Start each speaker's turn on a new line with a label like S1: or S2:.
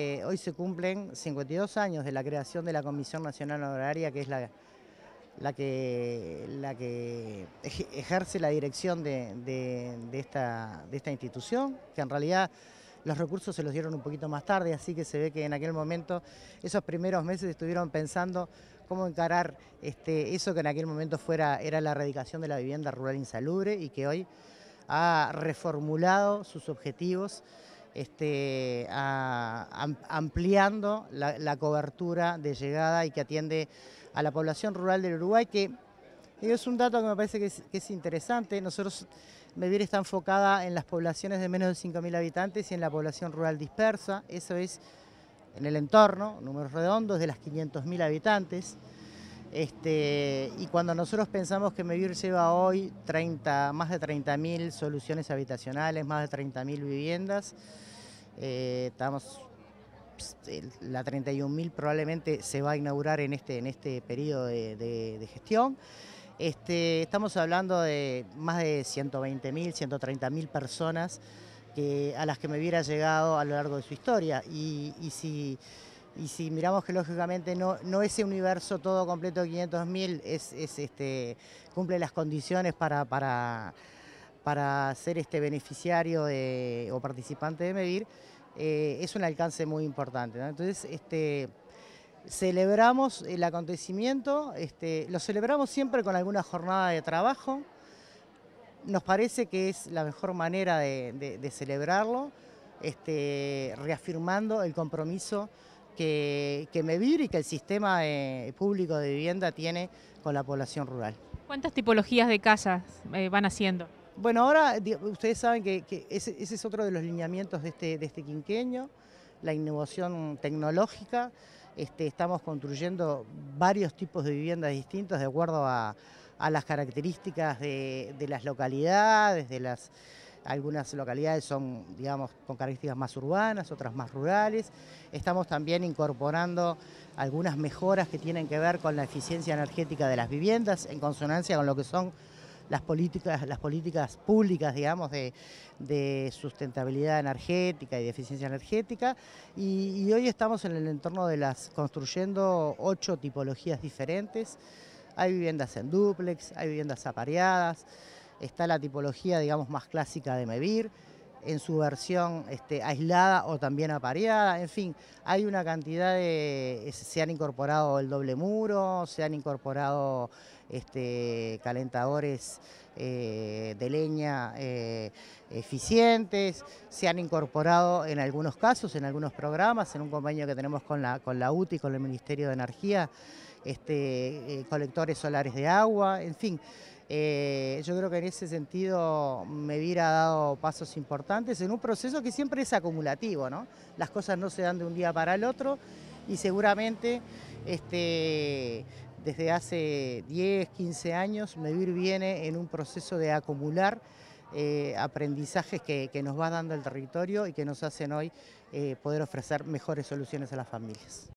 S1: Eh, hoy se cumplen 52 años de la creación de la Comisión Nacional Honoraria, que es la, que, ejerce la dirección de, esta, institución, que en realidad los recursos se los dieron un poquito más tarde, así que se ve que en aquel momento, esos primeros meses estuvieron pensando cómo encarar este, eso que en aquel momento fuera, era la erradicación de la vivienda rural insalubre y que hoy ha reformulado sus objetivos este, ampliando la, cobertura de llegada y que atiende a la población rural del Uruguay, que es un dato que me parece que es, interesante. Nosotros, Mevir está enfocada en las poblaciones de menos de 5.000 habitantes y en la población rural dispersa, eso es en el entorno, números redondos, de las 500.000 habitantes. Este, y cuando nosotros pensamos que Mevir lleva hoy 30, más de 30.000 soluciones habitacionales, más de 30.000 viviendas, eh, estamos, la 31.000 probablemente se va a inaugurar en este, en este periodo de, gestión. Este, estamos hablando de más de 120.000, 130.000 personas a las que Mevir ha llegado a lo largo de su historia. y si y si miramos que lógicamente no, ese universo todo completo de 500.000 es, este, cumple las condiciones para, para, para ser este beneficiario o participante de Medir, eh, es un alcance muy importante. Entonces, este, celebramos el acontecimiento, este, lo celebramos siempre con alguna jornada de trabajo, nos parece que es la mejor manera de, celebrarlo, reafirmando el compromiso que, me medir y que el sistema eh, público de vivienda tiene con la población rural. ¿Cuántas tipologías de casas eh, van haciendo? Bueno, ahora ustedes saben que, ese, es otro de los lineamientos de este, de este quinqueño, la innovación tecnológica. Este, estamos construyendo varios tipos de viviendas distintos de acuerdo a, las características de las localidades, de las algunas localidades son, digamos, con características más urbanas, otras más rurales. Estamos también incorporando algunas mejoras que tienen que ver con la eficiencia energética de las viviendas, en consonancia con lo que son las políticas, las políticas públicas, digamos, de, sustentabilidad energética y de eficiencia energética. Y, hoy estamos en el entorno de las, construyendo ocho tipologías diferentes. Hay viviendas en dúplex, hay viviendas apareadas, está la tipología, digamos, más clásica de Mevir, en su versión este, aislada o también apareada, en fin, hay una cantidad de... se han incorporado el doble muro, se han incorporado este, calentadores eh, de leña eh, eficientes, se han incorporado en algunos casos, en algunos programas, en un convenio que tenemos con la, con la UTI, con el Ministerio de Energía, este, eh, colectores solares de agua, en fin. Eh, yo creo que en ese sentido me hubiera dado pasos importantes en un proceso que siempre es acumulativo, Las cosas no se dan de un día para el otro y seguramente este, desde hace 10, 15 años Mevir viene en un proceso de acumular eh, aprendizajes que, nos va dando el territorio y que nos hacen hoy eh, poder ofrecer mejores soluciones a las familias.